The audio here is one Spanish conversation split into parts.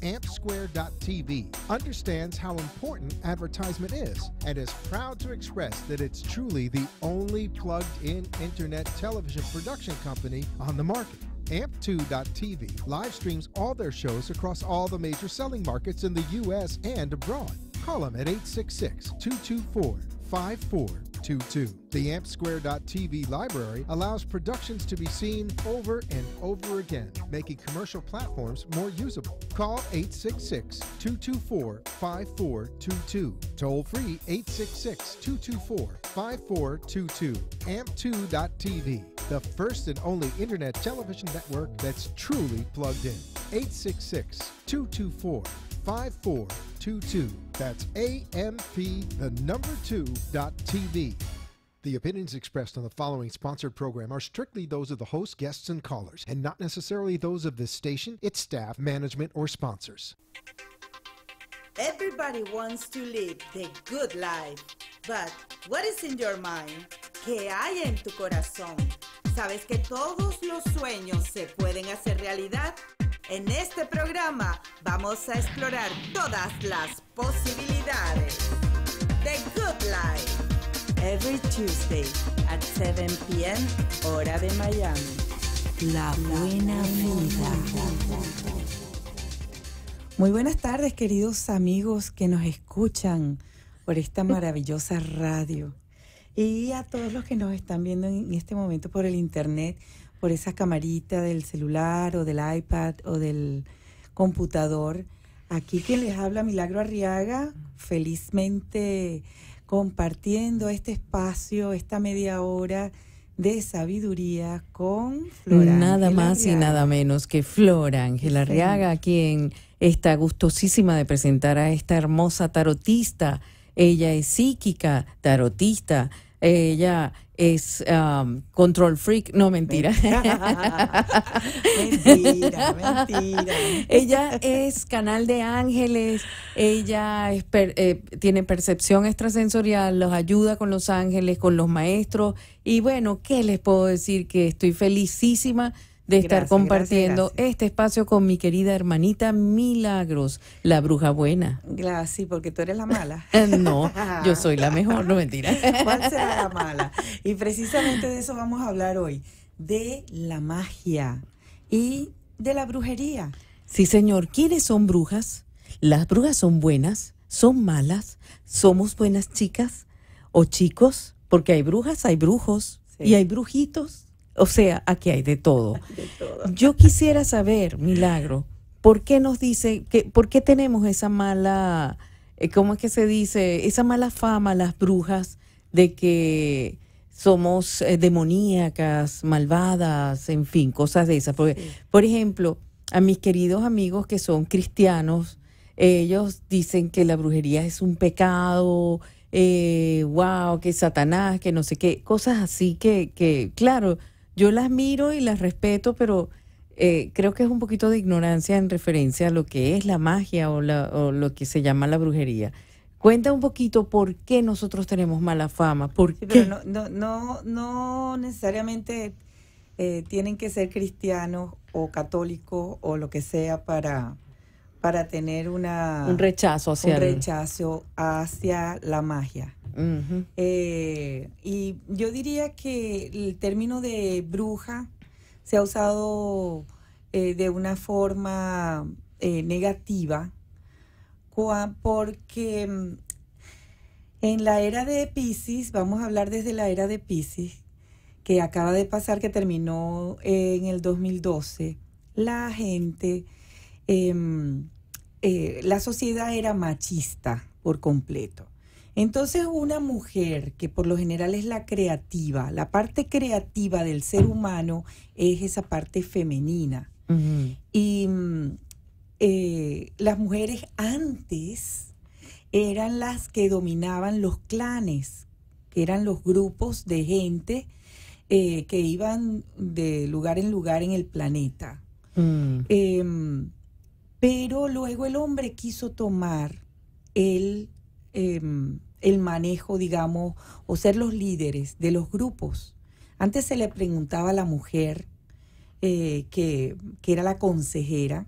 AmpSquare.tv understands how important advertisement is and is proud to express that it's truly the only plugged in internet television production company on the market. AMP2.tv live streams all their shows across all the major selling markets in the U.S. and abroad. Call them at 866 224 54 the The AmpSquare.tv library allows productions to be seen over and over again, making commercial platforms more usable. Call 866 224 5422. Toll free 866 224 5422. AMP2.tv, the first and only internet television network that's truly plugged in. 866 224 5422. That's AMP, the number two, dot TV. The opinions expressed on the following sponsored program are strictly those of the host, guests, and callers, and not necessarily those of this station, its staff, management, or sponsors. Everybody wants to live the good life. But what is in your mind? ¿Qué hay en tu corazón? ¿Sabes que todos los sueños se pueden hacer realidad? En este programa vamos a explorar todas las posibilidades. de Good Life. Every Tuesday at 7 p.m. hora de Miami. La buena vida. Muy buenas tardes, queridos amigos que nos escuchan por esta maravillosa radio. Y a todos los que nos están viendo en este momento por el internet por esa camarita del celular o del iPad o del computador. Aquí quien les habla Milagro Arriaga, felizmente compartiendo este espacio, esta media hora de sabiduría con Flora. Nada más y nada menos que Flor Ángela Arriaga, quien está gustosísima de presentar a esta hermosa tarotista. Ella es psíquica, tarotista, ella es um, control freak, no mentira. mentira, Ella es canal de ángeles, ella eh, tiene percepción extrasensorial, los ayuda con los ángeles, con los maestros. Y bueno, ¿qué les puedo decir? Que estoy felicísima de estar compartiendo este espacio con mi querida hermanita Milagros, la bruja buena. Gracias, porque tú eres la mala. no, yo soy la mejor, no mentira. ¿Cuál será la mala? Y precisamente de eso vamos a hablar hoy, de la magia y de la brujería. Sí, señor, ¿quiénes son brujas? Las brujas son buenas, son malas, somos buenas chicas o chicos, porque hay brujas, hay brujos y hay brujitos o sea, aquí hay de todo. Yo quisiera saber, Milagro, ¿por qué nos dice, que, por qué tenemos esa mala, eh, ¿cómo es que se dice? Esa mala fama, las brujas, de que somos eh, demoníacas, malvadas, en fin, cosas de esas. Porque, Por ejemplo, a mis queridos amigos que son cristianos, ellos dicen que la brujería es un pecado, wow, eh, que Satanás, que no sé qué, cosas así que, que claro, yo las miro y las respeto, pero eh, creo que es un poquito de ignorancia en referencia a lo que es la magia o, lo que se llama la brujería. Cuenta un poquito por qué nosotros tenemos mala fama. ¿Por no, no, no, necesariamente eh, tienen que ser cristianos o católicos o lo que sea para, para tener una, un rechazo hacia un rechazo hacia la magia. Eh, y yo diría que el término de bruja se ha usado eh, de una forma eh, negativa porque mm, en la era de Pisces, vamos a hablar desde la era de Pisces, que acaba de pasar, que terminó en el 2012, la gente, em, la sociedad era machista por completo entonces una mujer que por lo general es la creativa, la parte creativa del ser humano es esa parte femenina. Y mm, eh, las mujeres antes eran las que dominaban los clanes, que eran los grupos de gente eh, que iban de lugar en lugar en el planeta. Mm. Em, pero luego el hombre quiso tomar el... Em, el manejo, digamos, o ser los líderes de los grupos. Antes se le preguntaba a la mujer eh, que, era la consejera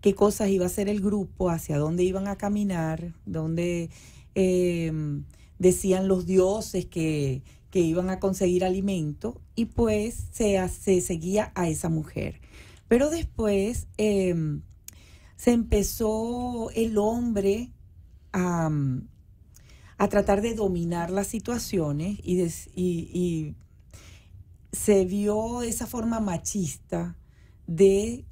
qué cosas iba a hacer el grupo, hacia dónde iban a caminar, dónde em, decían los dioses que, iban a conseguir alimento y pues se, se seguía a esa mujer. Pero después em, se empezó el hombre a a tratar de dominar las situaciones y, se vio esa forma machista de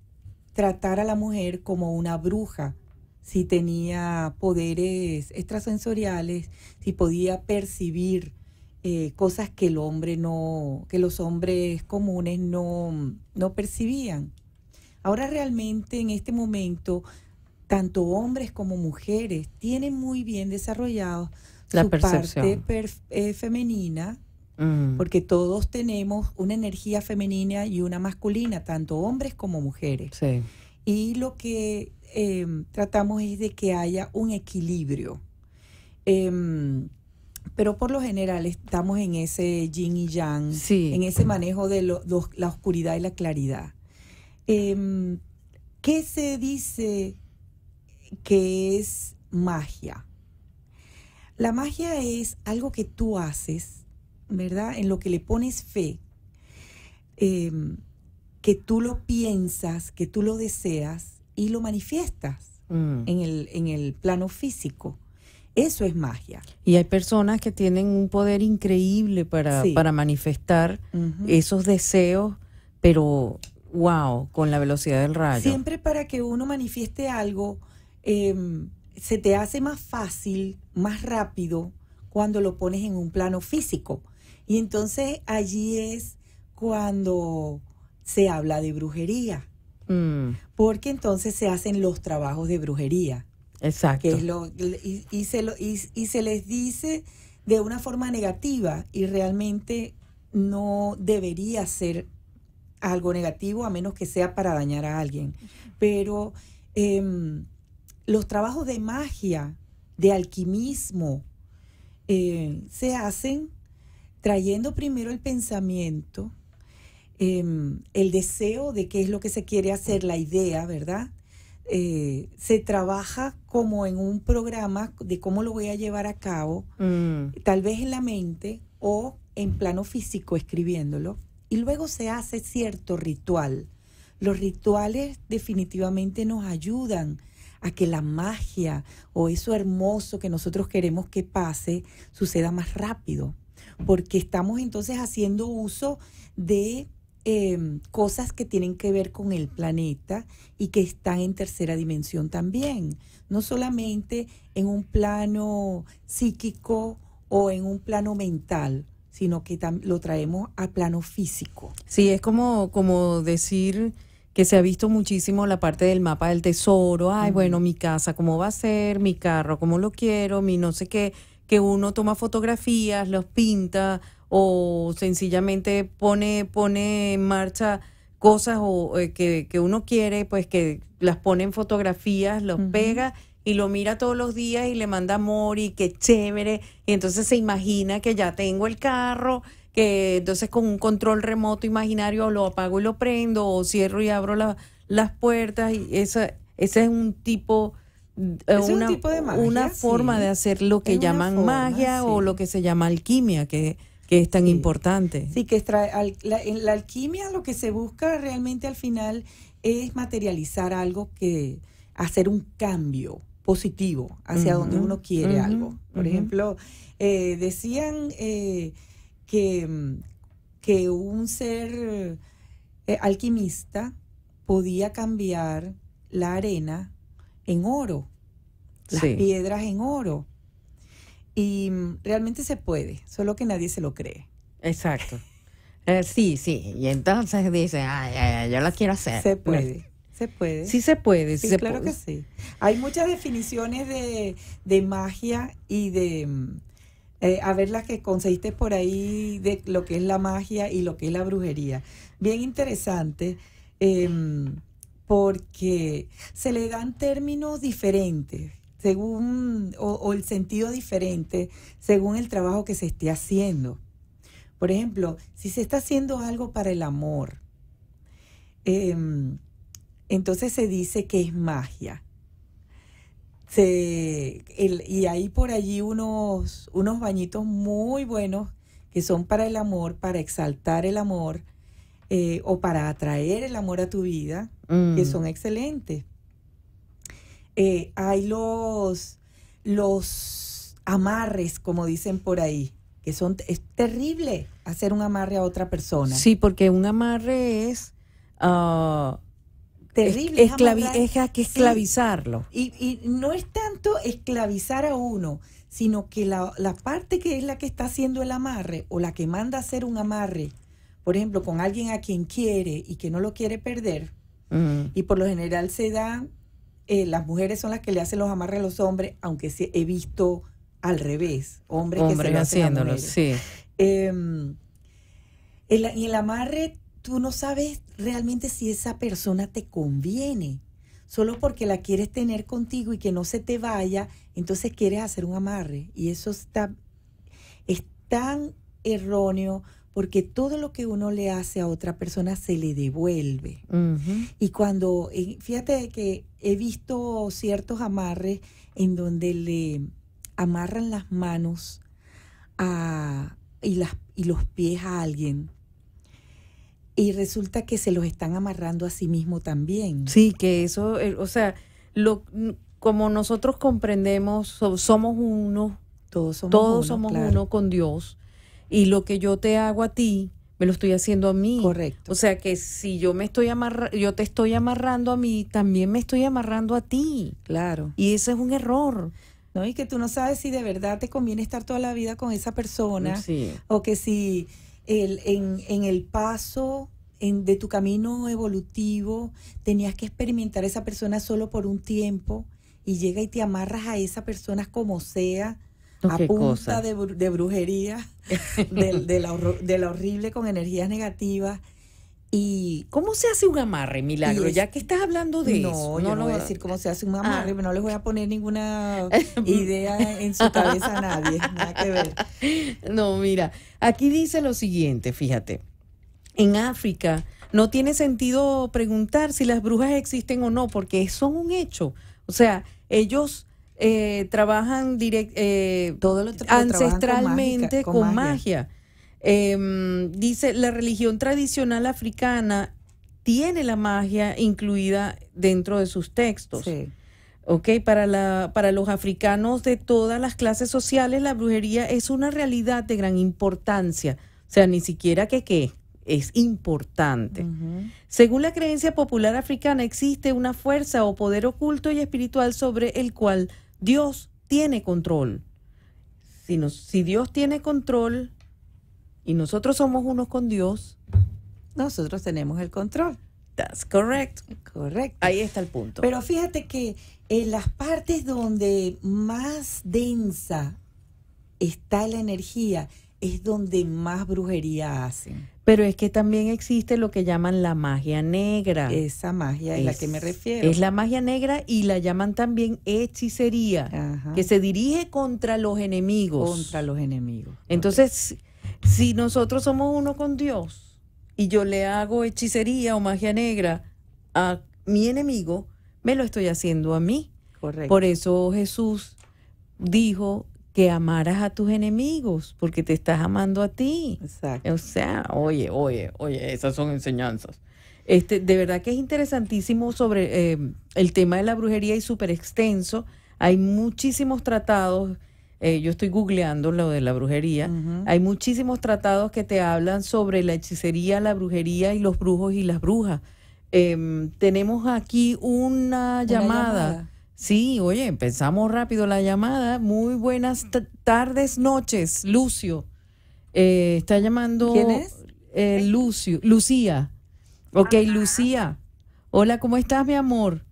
tratar a la mujer como una bruja, si tenía poderes extrasensoriales, si podía percibir eh, cosas que el hombre no, que los hombres comunes no, no percibían. Ahora realmente en este momento, tanto hombres como mujeres tienen muy bien desarrollados la parte eh, femenina, mm. porque todos tenemos una energía femenina y una masculina, tanto hombres como mujeres. Y lo que em, tratamos es de que haya un equilibrio. Em, pero por lo general estamos en ese yin y yang, en ese manejo de la oscuridad y la claridad. Em, ¿Qué se dice que es magia? La magia es algo que tú haces, ¿verdad? En lo que le pones fe, em, que tú lo piensas, que tú lo deseas y lo manifiestas mm. en, el, en el plano físico. Eso es magia. Y hay personas que tienen un poder increíble para, para manifestar esos deseos, pero wow, con la velocidad del rayo. Siempre para que uno manifieste algo, eh, se te hace más fácil, más rápido cuando lo pones en un plano físico. Y entonces allí es cuando se habla de brujería. Mm. Porque entonces se hacen los trabajos de brujería. Exacto. Que es lo, y, se lo, y, se les dice de una forma negativa y realmente no debería ser algo negativo a menos que sea para dañar a alguien. Pero em, los trabajos de magia, de alquimismo, eh, se hacen trayendo primero el pensamiento, em, el deseo de qué es lo que se quiere hacer, la idea, ¿verdad? Eh, se trabaja como en un programa de cómo lo voy a llevar a cabo, mm. tal vez en la mente o en plano físico escribiéndolo, y luego se hace cierto ritual. Los rituales definitivamente nos ayudan a que la magia o eso hermoso que nosotros queremos que pase suceda más rápido, porque estamos entonces haciendo uso de em, cosas que tienen que ver con el planeta y que están en tercera dimensión también, no solamente en un plano psíquico o en un plano mental, sino que lo traemos a plano físico. Sí, es como, como decir que se ha visto muchísimo la parte del mapa del tesoro, ay, bueno, mi casa, ¿cómo va a ser? Mi carro, ¿cómo lo quiero? Mi no sé qué, que uno toma fotografías, los pinta o sencillamente pone, pone en marcha cosas o, eh, que, que, uno quiere, pues que las pone en fotografías, los pega y lo mira todos los días y le manda amor y qué chévere. Y entonces se imagina que ya tengo el carro que entonces con un control remoto imaginario lo apago y lo prendo o cierro y abro las puertas y esa, ese es un tipo... Eh, una, de magia, una forma de hacer lo que llaman magia o lo que se llama alquimia, que, que es tan importante. Sí, que la, en la alquimia lo que se busca realmente al final es materializar algo que hacer un cambio positivo hacia donde uno quiere algo. Por ejemplo, eh, decían eh, que, mm, que un ser eh, alquimista podía cambiar la arena en oro, las piedras en oro. Y mm, realmente se puede, solo que nadie se lo cree. Exacto. Eh, sí, sí. Y entonces dice, ay, yo la quiero hacer. Se puede. Se puede. Sí se puede. Sí, claro que sí. Hay muchas definiciones de magia y de, mm, eh, a ver las que conseguiste por ahí de lo que es la magia y lo que es la brujería. Bien interesante em, porque se le dan términos diferentes según o, el sentido diferente según el trabajo que se esté haciendo. Por ejemplo, si se está haciendo algo para el amor, em, entonces se dice que es magia se, el, y hay por allí unos, unos bañitos muy buenos que son para el amor, para exaltar el amor eh, o para atraer el amor a tu vida, que mm. son excelentes. Eh, hay los, los amarres, como dicen por ahí, que son, es terrible hacer un amarre a otra persona. Sí, porque un amarre es... Ah, terrible. Es, que esclavizarlo. Y, no es tanto esclavizar a uno, sino que la, parte que es la que está haciendo el amarre o la que manda a hacer un amarre, por ejemplo, con alguien a quien quiere y que no lo quiere perder, mm. y por lo general se da, eh, las mujeres son las que le hacen los amarres a los hombres, aunque he visto al revés, hombres que se Sí. el amarre tú no sabes realmente si esa persona te conviene. Solo porque la quieres tener contigo y que no se te vaya, entonces quieres hacer un amarre. Y eso está, es tan erróneo porque todo lo que uno le hace a otra persona se le devuelve. Y cuando, eh, fíjate que he visto ciertos amarres en donde le amarran las manos y, las, y los pies a alguien y resulta que se los están amarrando a sí mismo también. Sí, que eso, eh, o sea, lo, como nosotros comprendemos, somos uno, todos somos, todos uno, somos uno con Dios. Y lo que yo te hago a ti, me lo estoy haciendo a mí. Correcto. O sea que si yo me estoy yo te estoy amarrando a mí, también me estoy amarrando a ti. Claro. Y eso es un error. No, y que tú no sabes si de verdad te conviene estar toda la vida con esa persona sí. o que si en, el paso de tu camino evolutivo, tenías que experimentar a esa persona solo por un tiempo y llega y te amarras a esa persona como sea, a punta De, brujería, de, de, de la horrible con energías negativas ¿Y cómo se hace un amarre, Milagro? ya que estás hablando de no, eso. Yo no, voy a decir cómo se hace un ah. amarre, pero no les voy a poner ninguna idea en su cabeza a nadie. Nada que ver. No, mira, aquí dice lo siguiente, fíjate. En África no tiene sentido preguntar si las brujas existen o no, porque son un hecho. O sea, ellos eh, trabajan eh, ancestralmente con magia. Em, dice, la religión tradicional africana tiene la magia incluida dentro de sus textos. Ok, para, la, para los africanos de todas las clases sociales, la brujería es una realidad de gran importancia. O sea, ni siquiera que qué, es importante. Según la creencia popular africana, existe una fuerza o poder oculto y espiritual sobre el cual Dios tiene control. Si, si Dios tiene control, y nosotros somos unos con Dios, nosotros tenemos el control. That's correct. Correcto. Ahí está el punto. Pero fíjate que en las partes donde más densa está la energía es donde más brujería hacen. Pero es que también existe lo que llaman la magia negra. Esa magia es, la que me refiero. Es la magia negra y la llaman también hechicería, que se dirige contra los enemigos. Contra los enemigos. Entonces, si nosotros somos uno con Dios y yo le hago hechicería o magia negra a mi enemigo, me lo estoy haciendo a mí. Correcto. Por eso Jesús dijo que amaras a tus enemigos, porque te estás amando a ti. Exacto. O sea, oye, oye, oye, esas son enseñanzas. Este, de verdad que es interesantísimo sobre eh, el tema de la brujería y súper extenso. Hay muchísimos tratados eh, yo estoy googleando lo de la brujería, hay muchísimos tratados que te hablan sobre la hechicería, la brujería y los brujos y las brujas. Em, tenemos aquí una llamada. Sí, oye, empezamos rápido la llamada. Muy buenas tardes, noches, Lucio. Eh, está llamando. ¿Quién es? Eh, Lucio, Lucía. Ok, Lucía. Hola, ¿cómo estás, mi amor?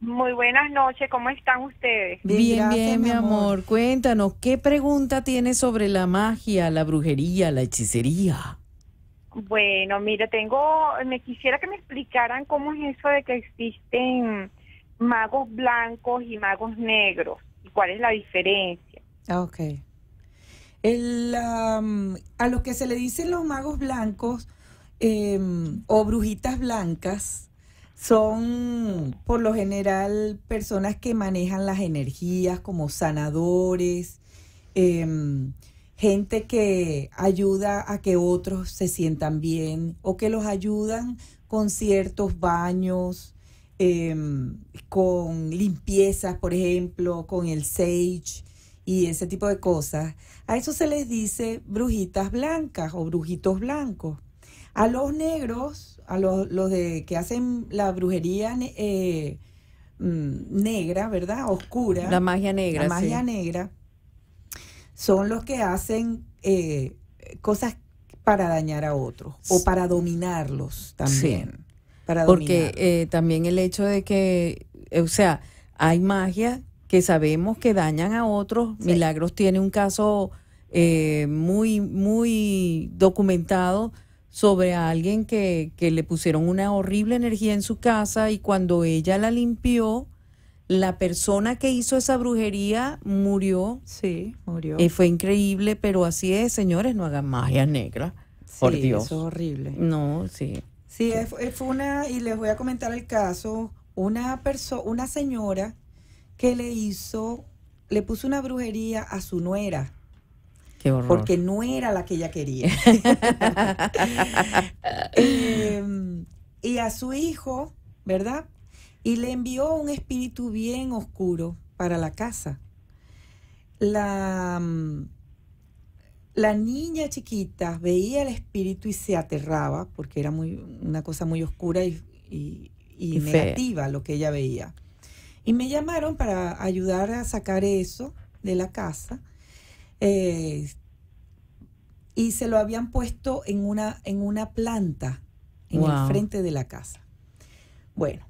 Muy buenas noches, ¿cómo están ustedes? Bien, bien, mi amor. Cuéntanos, ¿qué pregunta tiene sobre la magia, la brujería, la hechicería? Bueno, mira, tengo, me quisiera que me explicaran cómo es eso de que existen magos blancos y magos negros y cuál es la diferencia. Ah, okay. ok. a los que se le dicen los magos blancos em, o brujitas blancas, son por lo general personas que manejan las energías como sanadores, em, gente que ayuda a que otros se sientan bien o que los ayudan con ciertos baños, em, con limpiezas, por ejemplo, con el sage y ese tipo de cosas. A eso se les dice brujitas blancas o brujitos blancos. A los negros a los, de que hacen la brujería eh, mm, negra, ¿verdad? Oscura. La magia negra. La magia negra. Son los que hacen eh, cosas para dañar a otros o para dominarlos también. Porque eh, también el hecho de que, o sea, hay magia que sabemos que dañan a otros. Milagros tiene un caso muy, muy documentado sobre a alguien que, que le pusieron una horrible energía en su casa y cuando ella la limpió, la persona que hizo esa brujería murió. Sí, murió. Y eh, fue increíble, pero así es, señores, no hagan magia negra. por Dios. Eso es horrible. No, sí. Sí, fue una, y les voy a comentar el caso, una persona, una señora que le hizo, le puso una brujería a su nuera. Porque no era la que ella quería. Em, y a su hijo, ¿verdad? Y le envió un espíritu bien oscuro para la casa. La, mm, la niña chiquita veía el espíritu y se aterraba porque era muy, una cosa muy oscura y, y, negativa lo que ella veía. Y me llamaron para ayudar a sacar eso de la casa. Eh, y se lo habían puesto en una, en una planta en el frente de la casa. Bueno,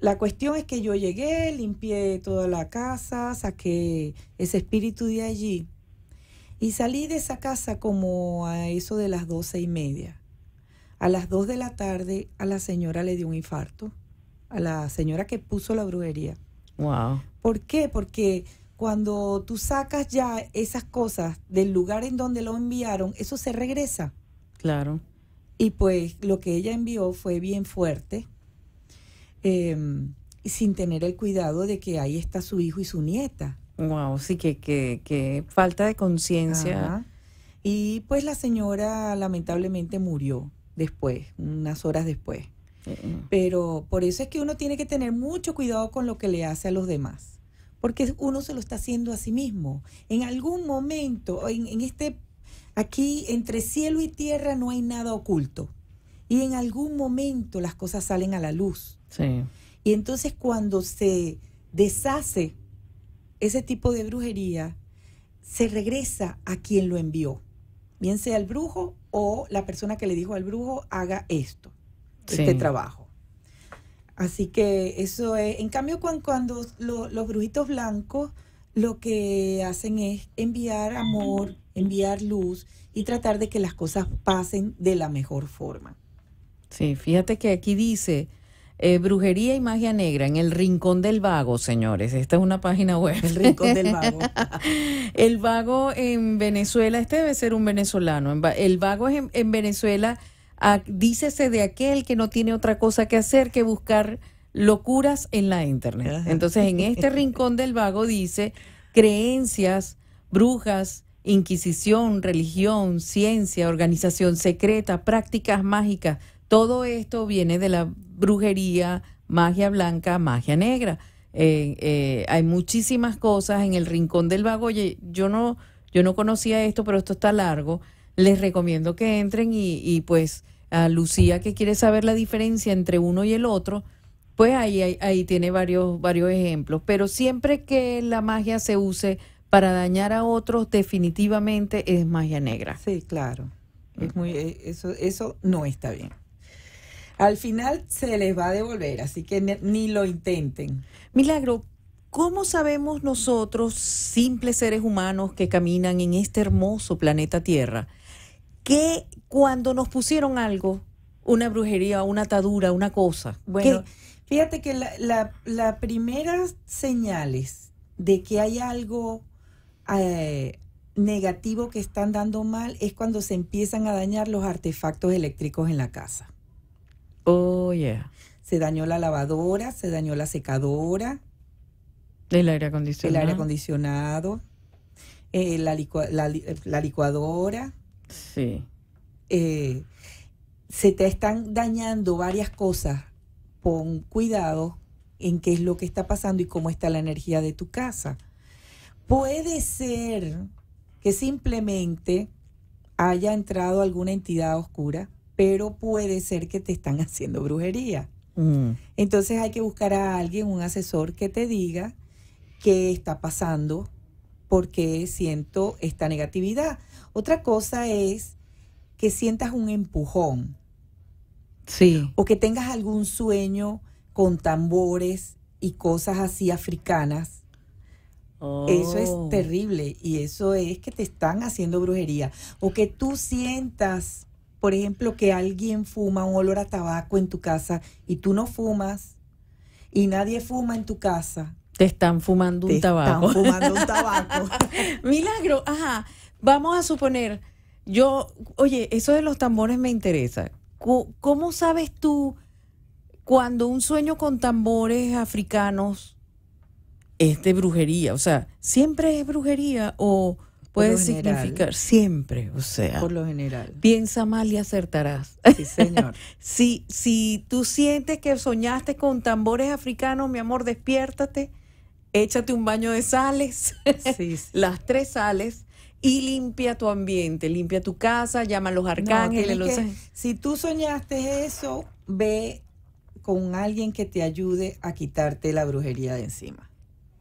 la cuestión es que yo llegué, limpié toda la casa, saqué ese espíritu de allí y salí de esa casa como a eso de las doce y media. A las dos de la tarde a la señora le dio un infarto, a la señora que puso la brujería. Wow. ¿Por qué? Porque cuando tú sacas ya esas cosas del lugar en donde lo enviaron, eso se regresa. Claro. Y pues lo que ella envió fue bien fuerte, em, sin tener el cuidado de que ahí está su hijo y su nieta. Wow, sí, que, que, falta de conciencia. Y pues la señora lamentablemente murió después, unas horas después. Eh, eh. Pero por eso es que uno tiene que tener mucho cuidado con lo que le hace a los demás porque uno se lo está haciendo a sí mismo. En algún momento, en, en este, aquí entre cielo y tierra no hay nada oculto. Y en algún momento las cosas salen a la luz. Y entonces cuando se deshace ese tipo de brujería, se regresa a quien lo envió, bien sea el brujo o la persona que le dijo al brujo, haga esto, este trabajo. Así que eso es, en cambio cuando, los brujitos blancos lo que hacen es enviar amor, enviar luz y tratar de que las cosas pasen de la mejor forma. Sí, fíjate que aquí dice, eh, brujería y magia negra en el Rincón del Vago, señores. Esta es una página web. El Rincón del Vago. el Vago en Venezuela, este debe ser un venezolano. El Vago es en Venezuela dícese de aquel que no tiene otra cosa que hacer que buscar locuras en la internet. Entonces, en este rincón del vago dice creencias, brujas, inquisición, religión, ciencia, organización secreta, prácticas mágicas. Todo esto viene de la brujería, magia blanca, magia negra. Eh, eh, hay muchísimas cosas en el rincón del vago. Oye, yo no, yo no conocía esto, pero esto está largo les recomiendo que entren y, pues a Lucía que quiere saber la diferencia entre uno y el otro, pues ahí, ahí, tiene varios, varios ejemplos. Pero siempre que la magia se use para dañar a otros, definitivamente es magia negra. Sí, claro. Es muy, eh, eso, eso no está bien. Al final se les va a devolver, así que ni lo intenten. Milagro, ¿cómo sabemos nosotros, simples seres humanos que caminan en este hermoso planeta Tierra, que cuando nos pusieron algo, una brujería, una atadura, una cosa. Bueno, fíjate que las primeras señales de que hay algo eh, negativo que están dando mal es cuando se empiezan a dañar los artefactos eléctricos en la casa. Oh, yeah. Se dañó la lavadora, se dañó la secadora. El aire acondicionado. El aire acondicionado. Eh, la licuadora. Sí. Eh, se te están dañando varias cosas. Pon cuidado en qué es lo que está pasando y cómo está la energía de tu casa. Puede ser que simplemente haya entrado alguna entidad oscura, pero puede ser que te están haciendo brujería. Mm. Entonces hay que buscar a alguien, un asesor, que te diga qué está pasando, por qué siento esta negatividad. Otra cosa es que sientas un empujón. Sí. O que tengas algún sueño con tambores y cosas así africanas. Eso es oh. terrible y eso es que te están haciendo brujería. O que tú sientas, por ejemplo, que alguien fuma un olor a tabaco en tu casa y tú no fumas y nadie fuma en tu casa. Te están fumando un tabaco. Te están fumando un tabaco. Milagro, ajá. Vamos a suponer, yo, oye, eso de los tambores me interesa. ¿Cómo, sabes tú cuando un sueño con tambores africanos es de brujería? O sea, ¿siempre es brujería o puede significar siempre? O sea, por lo general. Piensa mal y acertarás. Sí, señor. si, si tú sientes que soñaste con tambores africanos, mi amor, despiértate échate un baño de sales, las tres sales, y limpia tu ambiente, limpia tu casa, llama a los arcángeles. si tú soñaste eso, ve con alguien que te ayude a quitarte la brujería de encima.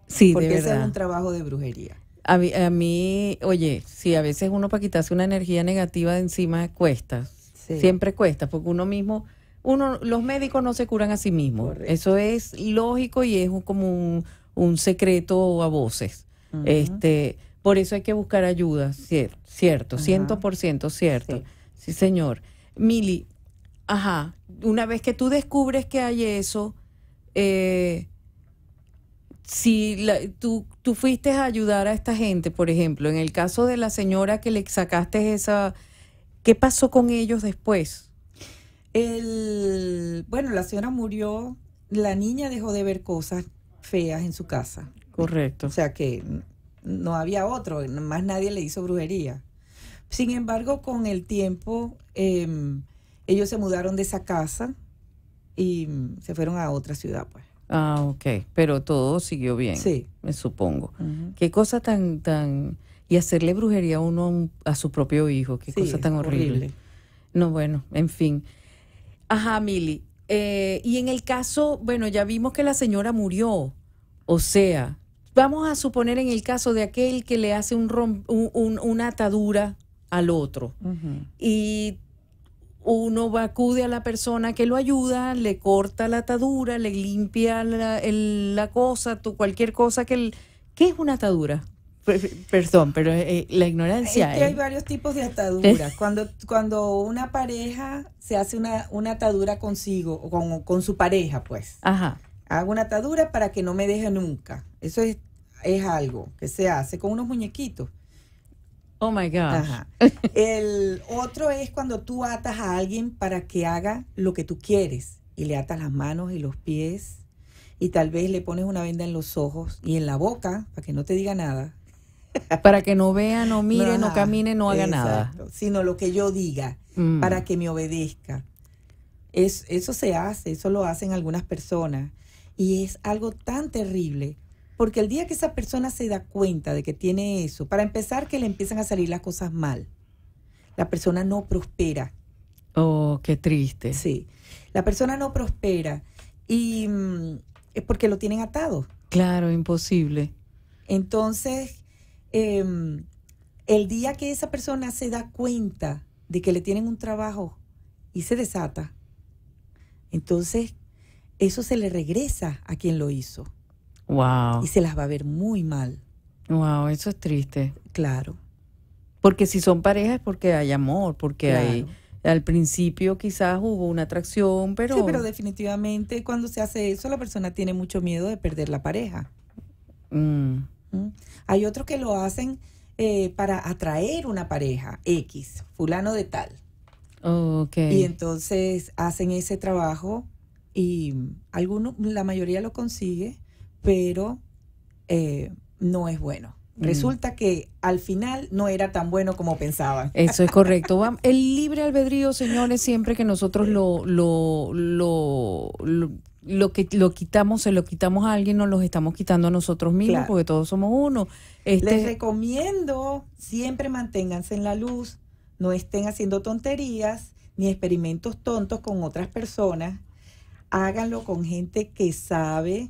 Sí, Porque de verdad. ese es un trabajo de brujería. A mí, oye, sí, a veces uno para quitarse una energía negativa de encima cuesta. Siempre cuesta, porque uno mismo, uno, los médicos no se curan a sí mismos. Eso es lógico y es como un, secreto a voces. Este, por eso hay que buscar ayuda, cierto, cierto, ciento por ciento, cierto. Sí. señor. Mili, ajá, una vez que tú descubres que hay eso, eh, si tú, fuiste a ayudar a esta gente, por ejemplo, en el caso de la señora que le sacaste esa, ¿qué pasó con ellos después? El, bueno, la señora murió, la niña dejó de ver cosas feas en su casa. Correcto. O sea que no había otro, más nadie le hizo brujería. Sin embargo, con el tiempo, em, ellos se mudaron de esa casa y se fueron a otra ciudad, pues. Ah, ok. Pero todo siguió bien. Sí. Me supongo. Qué cosa tan, tan. Y hacerle brujería a uno a su propio hijo, qué cosa tan horrible. No, bueno, en fin. Ajá, Mili. Eh, y en el caso, bueno, ya vimos que la señora murió. O sea, Vamos a suponer en el caso de aquel que le hace un, un, una atadura al otro y uno acude a la persona que lo ayuda, le corta la atadura, le limpia la, la cosa, cualquier cosa que... El, ¿Qué es una atadura? Perdón, pero eh, eh, la ignorancia. Es que hay eh. varios tipos de ataduras. Cuando, cuando una pareja se hace una, una atadura consigo, o con, con su pareja, pues. Ajá. Hago una atadura para que no me deje nunca. Eso es, es algo que se hace con unos muñequitos. Oh my God. El otro es cuando tú atas a alguien para que haga lo que tú quieres y le atas las manos y los pies y tal vez le pones una venda en los ojos y en la boca para que no te diga nada. Para que no vea, no mire, no, camine, no haga nada. Sino lo que yo diga, mm. para que me obedezca. Es, eso se hace, eso lo hacen algunas personas. Y es algo tan terrible, porque el día que esa persona se da cuenta de que tiene eso, para empezar que le empiezan a salir las cosas mal, la persona no prospera. Oh, qué triste. Sí, la persona no prospera y mm, es porque lo tienen atado. Claro, imposible. Entonces, em, el día que esa persona se da cuenta de que le tienen un trabajo y se desata, entonces eso se le regresa a quien lo hizo. Wow. Y se las va a ver muy mal. Wow, eso es triste. Claro. Porque si son parejas es porque hay amor, porque hay al principio quizás hubo una atracción, pero... Sí, pero definitivamente cuando se hace eso la persona tiene mucho miedo de perder la pareja. Mm. ¿Mm? Hay otros que lo hacen eh, para atraer una pareja, X, fulano de tal. Y entonces hacen ese trabajo y alguno, la mayoría lo consigue, pero eh, no es bueno. Mm. Resulta que al final no era tan bueno como pensaban. Eso es correcto. El libre albedrío, señores, siempre que nosotros lo, lo, lo, lo, que lo quitamos, se lo quitamos a alguien, nos los estamos quitando a nosotros mismos, porque todos somos uno. Este Les recomiendo, siempre manténganse en la luz, no estén haciendo tonterías ni experimentos tontos con otras personas háganlo con gente que sabe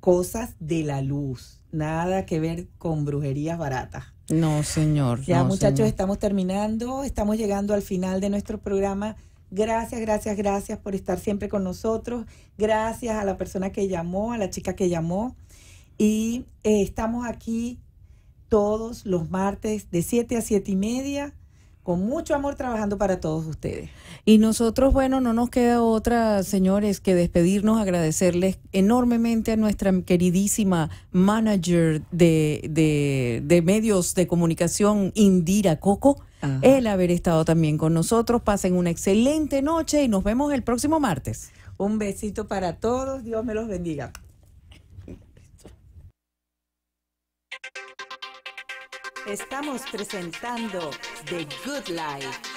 cosas de la luz, nada que ver con brujerías baratas. No, señor. Ya, muchachos, estamos terminando, estamos llegando al final de nuestro programa. Gracias, gracias, gracias por estar siempre con nosotros. Gracias a la persona que llamó, a la chica que llamó. Y eh, estamos aquí todos los martes de 7 a 7 y media con mucho amor trabajando para todos ustedes. Y nosotros, bueno, no nos queda otra, señores, que despedirnos, agradecerles enormemente a nuestra queridísima manager de, de, medios de comunicación, Indira Coco, el haber estado también con nosotros. Pasen una excelente noche y nos vemos el próximo martes. Un besito para todos, Dios me los bendiga. Estamos presentando The Good Life.